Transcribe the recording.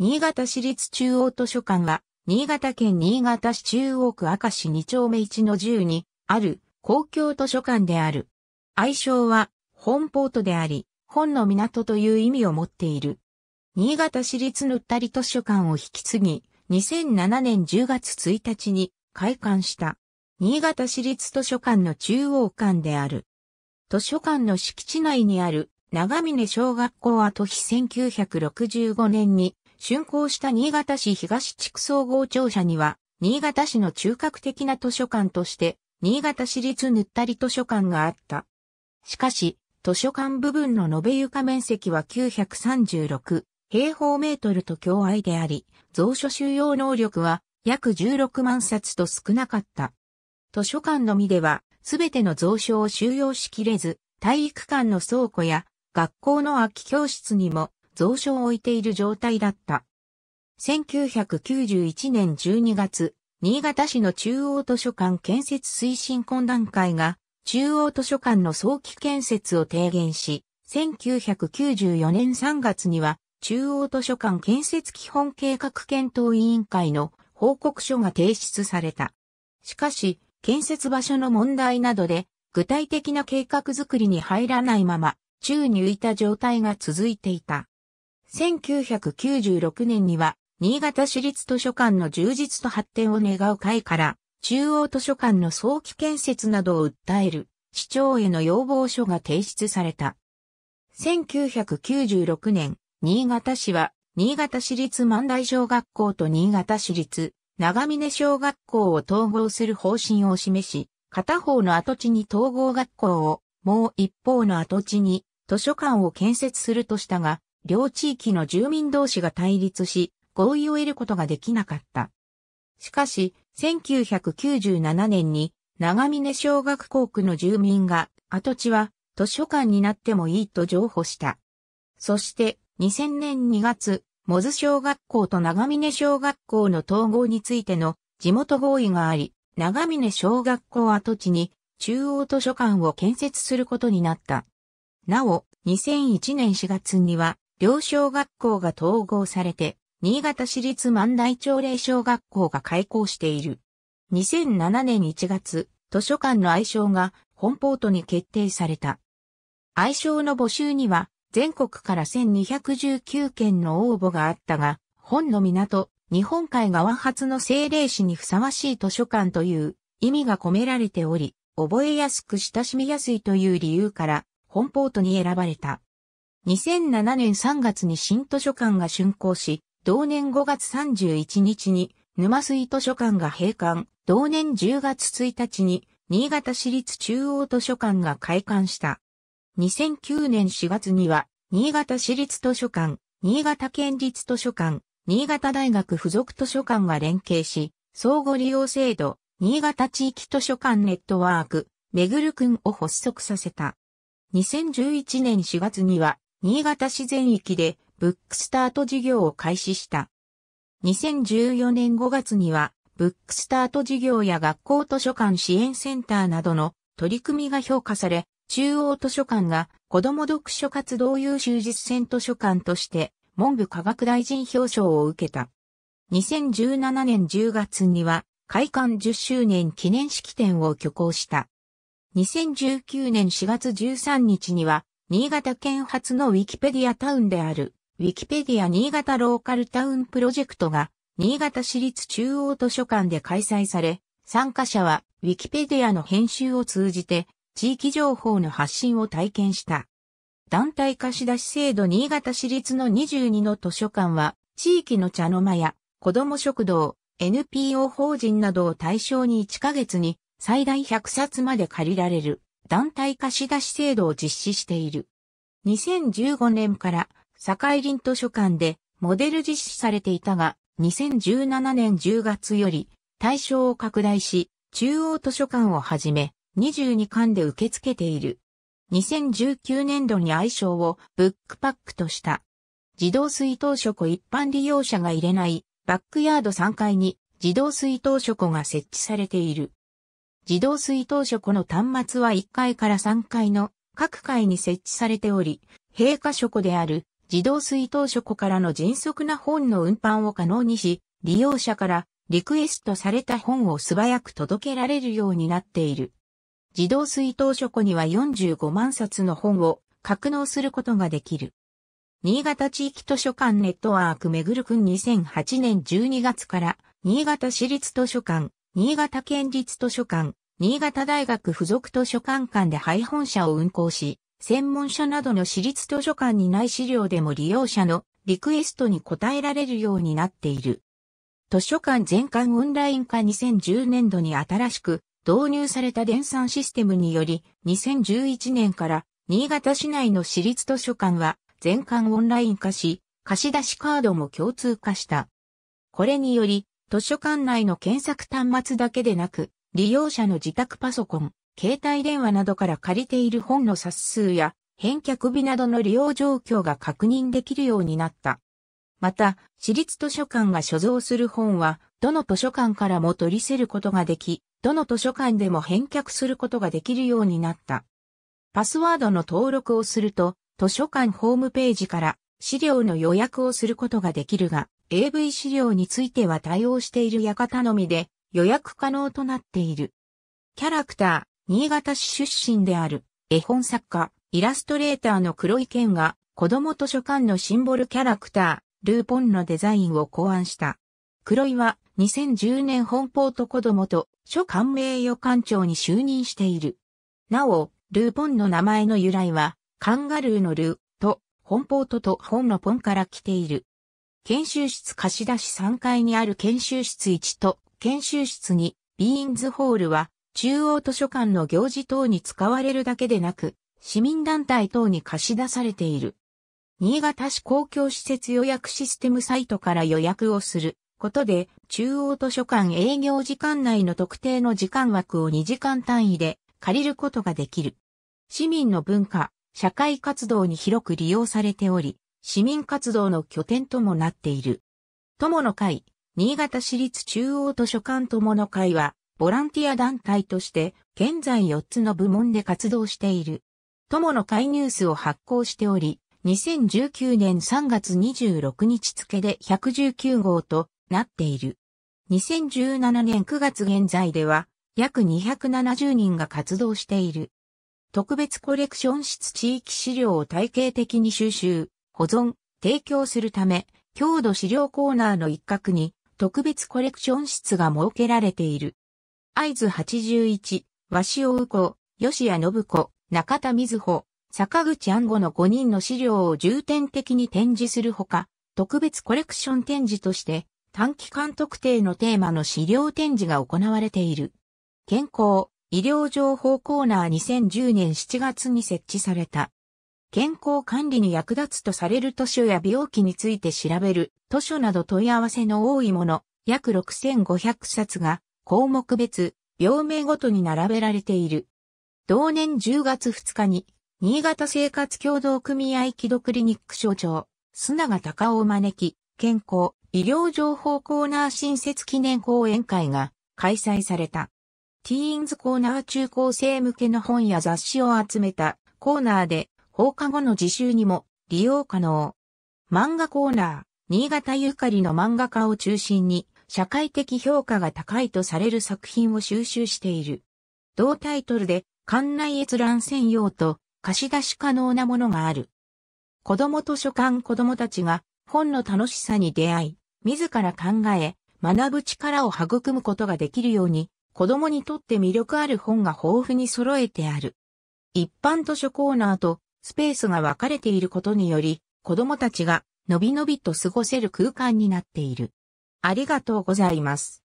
新潟市立中央図書館は、新潟県新潟市中央区明石2丁目1の10に、ある公共図書館である。愛称は、本ポートであり、本の港という意味を持っている。新潟市立ぬったり図書館を引き継ぎ、2007年10月1日に開館した。新潟市立図書館の中央館である。図書館の敷地内にある長峰小学校跡比1965年に竣工した新潟市東地区総合庁舎には、新潟市の中核的な図書館として、新潟市立ぬったり図書館があった。しかし、図書館部分の延べ床面積は936平方メートルと狭愛であり、蔵書収容能力は約16万冊と少なかった。図書館のみでは、すべての蔵書を収容しきれず、体育館の倉庫や学校の空き教室にも蔵書を置いている状態だった。1991年12月、新潟市の中央図書館建設推進懇談会が、中央図書館の早期建設を提言し、1994年3月には、中央図書館建設基本計画検討委員会の報告書が提出された。しかし、建設場所の問題などで、具体的な計画づくりに入らないまま、宙に浮いた状態が続いていた。1996年には、新潟市立図書館の充実と発展を願う会から、中央図書館の早期建設などを訴える、市長への要望書が提出された。1996年、新潟市は、新潟市立万代小学校と新潟市立長峰小学校を統合する方針を示し、片方の跡地に統合学校を、もう一方の跡地に図書館を建設するとしたが、両地域の住民同士が対立し、合意を得ることができなかった。しかし、1997年に長峰小学校区の住民が跡地は図書館になってもいいと譲歩した。そして2000年2月、モズ小学校と長峰小学校の統合についての地元合意があり、長峰小学校跡地に中央図書館を建設することになった。なお、2001年4月には両小学校が統合されて、新潟市立万代町霊小学校が開校している。2007年1月、図書館の愛称が本ポートに決定された。愛称の募集には、全国から1219件の応募があったが、本の港、日本海側発の政令市にふさわしい図書館という意味が込められており、覚えやすく親しみやすいという理由から、本ポートに選ばれた。2007年3月に新図書館が竣工し、同年5月31日に沼水図書館が閉館、同年10月1日に新潟市立中央図書館が開館した。2009年4月には、新潟市立図書館、新潟県立図書館、新潟大学附属図書館が連携し、相互利用制度、新潟地域図書館ネットワーク、めぐるくんを発足させた。2011年4月には、新潟市全域でブックスタート事業を開始した。2014年5月には、ブックスタート事業や学校図書館支援センターなどの取り組みが評価され、中央図書館が子ども読書活動優秀実践図書館として文部科学大臣表彰を受けた。2017年10月には開館10周年記念式典を挙行した。2019年4月13日には新潟県初のウィキペディアタウンである、ウィキペディア新潟ローカルタウンプロジェクトが、新潟市立中央図書館で開催され、参加者は、ウィキペディアの編集を通じて、地域情報の発信を体験した。団体貸し出し制度新潟市立の22の図書館は、地域の茶の間や、子ども食堂、NPO 法人などを対象に1ヶ月に、最大100冊まで借りられる団体貸し出し制度を実施している。2015年から堺林図書館でモデル実施されていたが、2017年10月より対象を拡大し、中央図書館をはじめ22館で受け付けている。2019年度に愛称をブックパックとした。自動水筒書庫一般利用者が入れないバックヤード3階に自動水筒書庫が設置されている。自動水筒書庫の端末は1階から3階の各階に設置されており、閉下書庫である自動水筒書庫からの迅速な本の運搬を可能にし、利用者からリクエストされた本を素早く届けられるようになっている。自動水筒書庫には45万冊の本を格納することができる。新潟地域図書館ネットワークめぐるくん2008年12月から新潟市立図書館新潟県立図書館、新潟大学附属図書館間で配本社を運行し、専門書などの私立図書館にない資料でも利用者のリクエストに応えられるようになっている。図書館全館オンライン化2010年度に新しく導入された電算システムにより、2011年から新潟市内の私立図書館は全館オンライン化し、貸し出しカードも共通化した。これにより、図書館内の検索端末だけでなく、利用者の自宅パソコン、携帯電話などから借りている本の冊数や返却日などの利用状況が確認できるようになった。また、私立図書館が所蔵する本は、どの図書館からも取りせることができ、どの図書館でも返却することができるようになった。パスワードの登録をすると、図書館ホームページから資料の予約をすることができるが、AV 資料については対応している館のみで予約可能となっている。キャラクター、新潟市出身である絵本作家、イラストレーターの黒井健が子供図書館のシンボルキャラクター、ルーポンのデザインを考案した。黒井は2010年本ポート子供と書館名誉館長に就任している。なお、ルーポンの名前の由来は、カンガルーのルーと、本ポートと本のポンから来ている。研修室貸し出し3階にある研修室1と研修室2、ビーンズホールは中央図書館の行事等に使われるだけでなく、市民団体等に貸し出されている。新潟市公共施設予約システムサイトから予約をすることで、中央図書館営業時間内の特定の時間枠を2時間単位で借りることができる。市民の文化、社会活動に広く利用されており、市民活動の拠点ともなっている。友の会、新潟市立中央図書館友の会は、ボランティア団体として、現在4つの部門で活動している。友の会ニュースを発行しており、2019年3月26日付で119号となっている。2017年9月現在では、約270人が活動している。特別コレクション室地域資料を体系的に収集、保存、提供するため、郷土資料コーナーの一角に特別コレクション室が設けられている。合図81、鷲尾右子、吉谷信子、中田瑞穂、坂口安吾の5人の資料を重点的に展示するほか、特別コレクション展示として短期間特定のテーマの資料展示が行われている。健康、医療情報コーナー2010年7月に設置された。健康管理に役立つとされる図書や病気について調べる図書など問い合わせの多いもの、約6500冊が項目別、病名ごとに並べられている。同年10月2日に、新潟生活協同組合木戸クリニック所長、砂永隆夫を招き、健康、医療情報コーナー新設記念講演会が開催された。ティーンズコーナー中高生向けの本や雑誌を集めたコーナーで放課後の自習にも利用可能。漫画コーナー、新潟ゆかりの漫画家を中心に、社会的評価が高いとされる作品を収集している。同タイトルで、館内閲覧専用と貸し出し可能なものがある。子供図書館子供たちが本の楽しさに出会い、自ら考え、学ぶ力を育むことができるように、子供にとって魅力ある本が豊富に揃えてある。一般図書コーナーとスペースが分かれていることにより、子供たちがのびのびと過ごせる空間になっている。ありがとうございます。